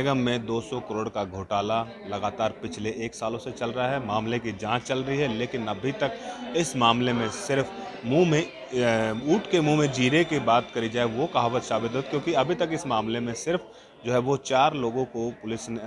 निगम में 200 करोड़ का घोटाला लगातार पिछले एक सालों से चल रहा है मामले की जांच चल रही है लेकिन अभी तक इस मामले में सिर्फ मुंह में ऊँट के मुंह में जीरे की बात करी जाए वो कहावत साबित हो क्योंकि अभी तक इस मामले में सिर्फ जो है वो चार लोगों को पुलिस ने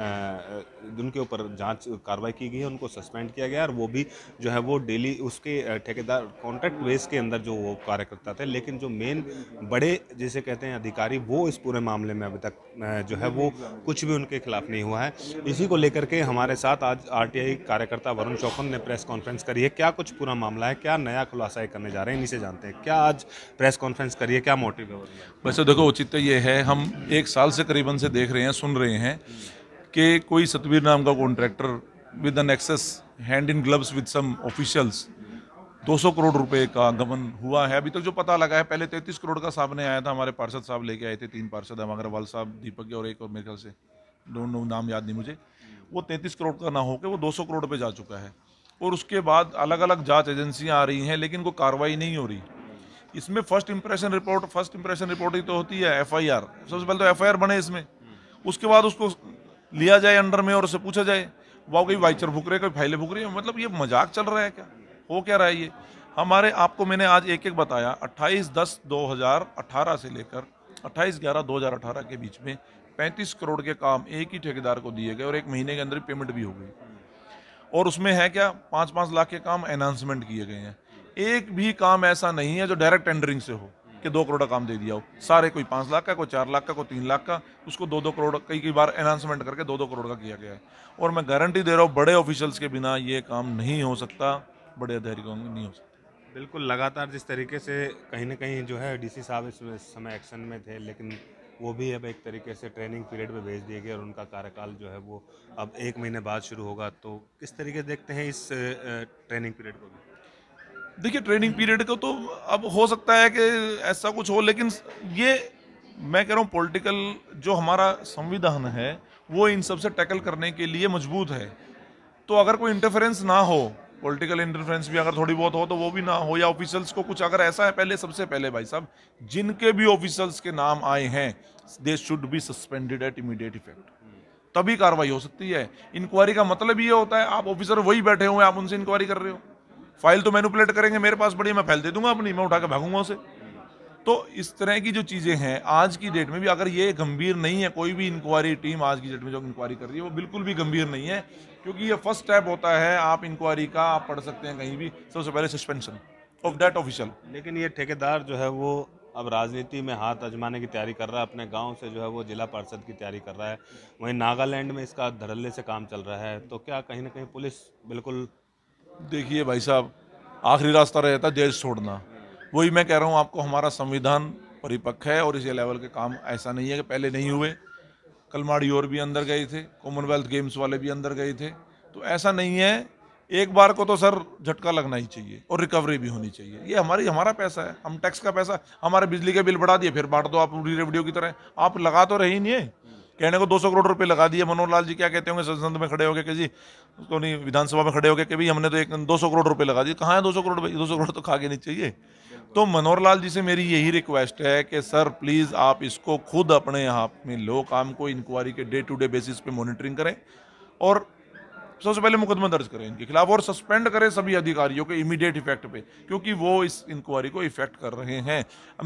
उनके ऊपर जांच कार्रवाई की गई है उनको सस्पेंड किया गया और वो भी जो है वो डेली उसके ठेकेदार कॉन्ट्रैक्ट बेस के अंदर जो वो कार्यकर्ता थे लेकिन जो मेन बड़े जिसे कहते हैं अधिकारी वो इस पूरे मामले में अभी तक जो है वो कुछ भी उनके खिलाफ नहीं हुआ है इसी को लेकर के हमारे साथ आज आर कार्यकर्ता वरुण चौकन ने प्रेस कॉन्फ्रेंस करी है क्या कुछ पूरा मामला है क्या नया खुलासा करने जा रहे हैं इन्हीं से जानते हैं क्या आज प्रेस कॉन्फ्रेंस करिए क्या मोटिव है वैसे देखो उचित तो ये है हम एक साल से करीबन से देख रहे हैं सुन रहे हैं कि कोई सतवीर नाम का contractor with an excess hand in gloves with some officials 200 crore रुपए का गमन हुआ है अभी तक तो जो पता लगा है पहले 33 करोड़ का सामने आया था हमारे पार्षद साहब लेके आए थे तीन पार्षद हम अग्रवाल साहब दीपक और एक और मेरे ख्याल से डोंट नो नाम याद नहीं मुझे वो तैंतीस करोड़ का ना होकर वो 200 करोड़ पे जा चुका है और उसके बाद अलग अलग जांच एजेंसियां आ रही हैं लेकिन कोई कार्रवाई नहीं हो रही इसमें first impression report first impression report ही तो होती है एफआईआर सबसे पहले तो एफआईआर बने इसमें उसके बाद उसको लिया जाए अंडर में और उससे पूछा जाए वाओ कोई वाइचर भुक रहे कोई फाइलें भुक रही है मतलब ये मजाक चल रहा है क्या हो क्या रहा है ये हमारे आपको मैंने आज एक एक बताया अट्ठाईस दस 2018 से लेकर अट्ठाईस ग्यारह अठारह के बीच में पैंतीस करोड़ के काम एक ही ठेकेदार को दिए गए और एक महीने के अंदर पेमेंट भी हो गई और उसमें है क्या पाँच पाँच लाख के काम एनहांसमेंट किए गए हैं एक भी काम ऐसा नहीं है जो डायरेक्ट टेंडरिंग से हो कि दो करोड़ काम दे दिया हो सारे कोई पाँच लाख का कोई चार लाख का कोई तीन लाख का उसको दो दो करोड़ कई कई बार अनाउंसमेंट करके दो दो करोड़ का किया गया है और मैं गारंटी दे रहा हूँ बड़े ऑफिशियल्स के बिना ये काम नहीं हो सकता बड़े अधिकारियों नहीं हो सकता बिल्कुल लगातार जिस तरीके से कहीं ना कहीं जो है डी साहब इस समय एक्शन में थे लेकिन वो भी अब एक तरीके से ट्रेनिंग पीरियड में भेज दिए गए और उनका कार्यकाल जो है वो अब एक महीने बाद शुरू होगा तो किस तरीके देखते हैं इस ट्रेनिंग पीरियड को भी देखिए ट्रेनिंग पीरियड का तो अब हो सकता है कि ऐसा कुछ हो लेकिन ये मैं कह रहा हूँ पॉलिटिकल जो हमारा संविधान है वो इन सब से टैकल करने के लिए मजबूत है तो अगर कोई इंटरफेरेंस ना हो पॉलिटिकल इंटरफेरेंस भी अगर थोड़ी बहुत हो तो वो भी ना हो या ऑफिसल्स को कुछ अगर ऐसा है पहले सबसे पहले भाई साहब जिनके भी ऑफिसल्स के नाम आए हैं they should be suspended at immediate effect तभी कार्रवाई हो सकती है इंक्वायरी का मतलब ये होता है आप ऑफिसर वही बैठे हुए आप उनसे इंक्वायरी कर रहे हो फाइल तो मैनुपलेट करेंगे मेरे पास पड़ी मैं फाइल दे दूंगा अपनी मैं उठा के भागूंगा उसे तो इस तरह की जो चीज़ें हैं आज की डेट में भी अगर ये गंभीर नहीं है कोई भी इंक्वायरी टीम आज की डेट में जो इंक्वायरी कर रही है वो बिल्कुल भी गंभीर नहीं है क्योंकि ये फर्स्ट स्टेप होता है आप इंक्वायरी का आप पढ़ सकते हैं कहीं भी सबसे पहले सस्पेंशन ऑफ डेट ऑफिशियल लेकिन ये ठेकेदार जो है वो अब राजनीति में हाथ आजमाने की तैयारी कर रहा है अपने गांव से जो है वो जिला पार्षद की तैयारी कर रहा है वहीं नागालैंड में इसका धड़ल्ले से काम चल रहा है तो क्या कहीं ना कहीं पुलिस बिल्कुल देखिए भाई साहब आखिरी रास्ता रहता देश छोड़ना वही मैं कह रहा हूँ आपको हमारा संविधान परिपक्व है और इसी लेवल के काम ऐसा नहीं है कि पहले नहीं हुए कलमाड़ी और भी अंदर गए थे कॉमनवेल्थ गेम्स वाले भी अंदर गए थे तो ऐसा नहीं है एक बार को तो सर झटका लगना ही चाहिए और रिकवरी भी होनी चाहिए ये हमारी हमारा पैसा है हम टैक्स का पैसा हमारे बिजली के बिल बढ़ा दिए फिर बांट दो आप रेवडियो की तरह आप लगा तो ही नहीं है कहने को 200 करोड़ रुपए लगा दिए मनोहर लाल जी क्या कहते होंगे संसद में खड़े हो गए के जी तो नहीं विधानसभा में खड़े हो गए कि भी हमने तो एक 200 करोड़ रुपए लगा दिए कहाँ है 200 करोड़ भाई 200 करोड़ तो खा के नहीं चाहिए तो मनोहर लाल जी से मेरी यही रिक्वेस्ट है कि सर प्लीज़ आप इसको खुद अपने यहाँ में लो काम को इंक्वायरी के डे टू डे बेसिस पे मॉनिटरिंग करें और सबसे पहले मुकदमा दर्ज करें इनके खिलाफ और सस्पेंड करें सभी अधिकारियों के इमीडिएट इफेक्ट पे क्योंकि वो इस इंक्वायरी को इफेक्ट कर रहे हैं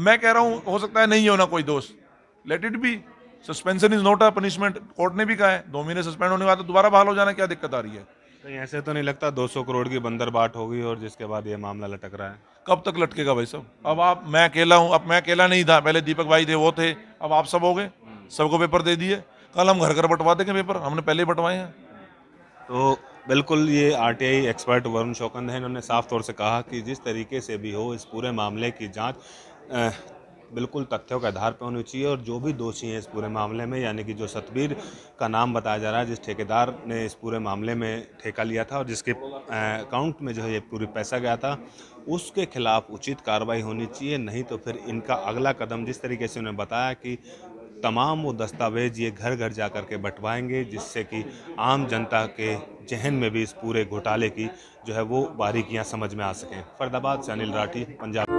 मैं कह रहा हूँ हो सकता है नहीं होना कोई दोस्त let it be suspension is not a punishment court ने भी कहा है दो महीने सस्पेंड होने के बाद तो दोबारा बहाल हो जाना क्या दिक्कत आ रही है कहीं ऐसे तो नहीं लगता 200 करोड़ की बंदर बाट होगी और जिसके बाद ये मामला लटक रहा है कब तक लटकेगा भाई साहब अब आप मैं अकेला हूँ अब मैं अकेला नहीं था पहले दीपक भाई थे वो थे अब आप सब हो गए सबको पेपर दे दिए कल हम घर घर बंटवा देंगे पेपर हमने पहले ही बंटवाए हैं तो बिल्कुल ये आई एक्सपर्ट वरुण शौकंद है इन्होंने साफ तौर से कहा कि जिस तरीके से भी हो इस पूरे मामले की जाँच बिल्कुल तथ्यों के आधार पर होनी चाहिए और जो भी दोषी हैं इस पूरे मामले में यानी कि जो सतबीर का नाम बताया जा रहा है जिस ठेकेदार ने इस पूरे मामले में ठेका लिया था और जिसके अकाउंट में जो है ये पूरी पैसा गया था उसके खिलाफ उचित कार्रवाई होनी चाहिए नहीं तो फिर इनका अगला कदम जिस तरीके से उन्हें बताया कि तमाम वो दस्तावेज ये घर घर जा कर के बंटवाएंगे जिससे कि आम जनता के जहन में भी इस पूरे घोटाले की जो है वो बारीकियां समझ में आ सकें फरदाबाद से अनिल राठी पंजाब